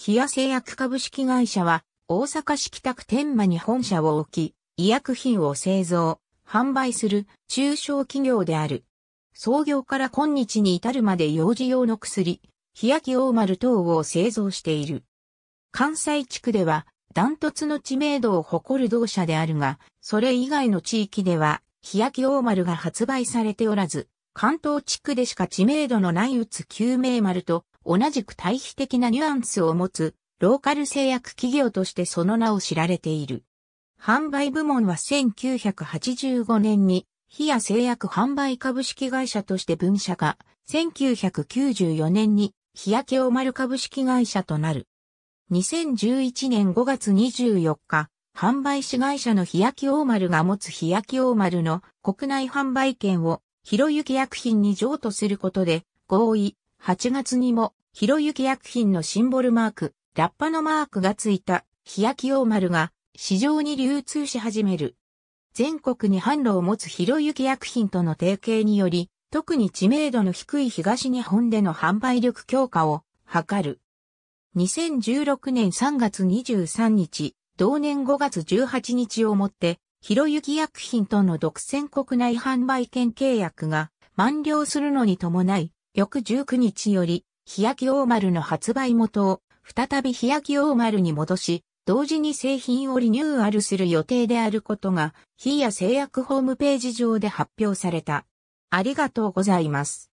日焼製薬株式会社は、大阪市北区天馬に本社を置き、医薬品を製造、販売する中小企業である。創業から今日に至るまで幼児用の薬、日焼大丸等を製造している。関西地区では、ダントツの知名度を誇る同社であるが、それ以外の地域では、日焼大丸が発売されておらず、関東地区でしか知名度のないうつ救命丸と同じく対比的なニュアンスを持つローカル製薬企業としてその名を知られている。販売部門は1985年にヒア製薬販売株式会社として分社が、1994年に日焼けマ丸株式会社となる。2011年5月24日、販売子会社の日焼けマ丸が持つ日焼けマ丸の国内販売権を広行薬品に譲渡することで合意、8月にもひろゆき薬品のシンボルマーク、ラッパのマークがついた、日焼き陽丸が、市場に流通し始める。全国に販路を持つひろゆき薬品との提携により、特に知名度の低い東日本での販売力強化を図る。2016年3月23日、同年5月18日をもって、ひろゆき薬品との独占国内販売権契約が満了するのに伴い、翌19日より、日焼大丸の発売元を再び日焼大丸に戻し、同時に製品をリニューアルする予定であることが、日や製薬ホームページ上で発表された。ありがとうございます。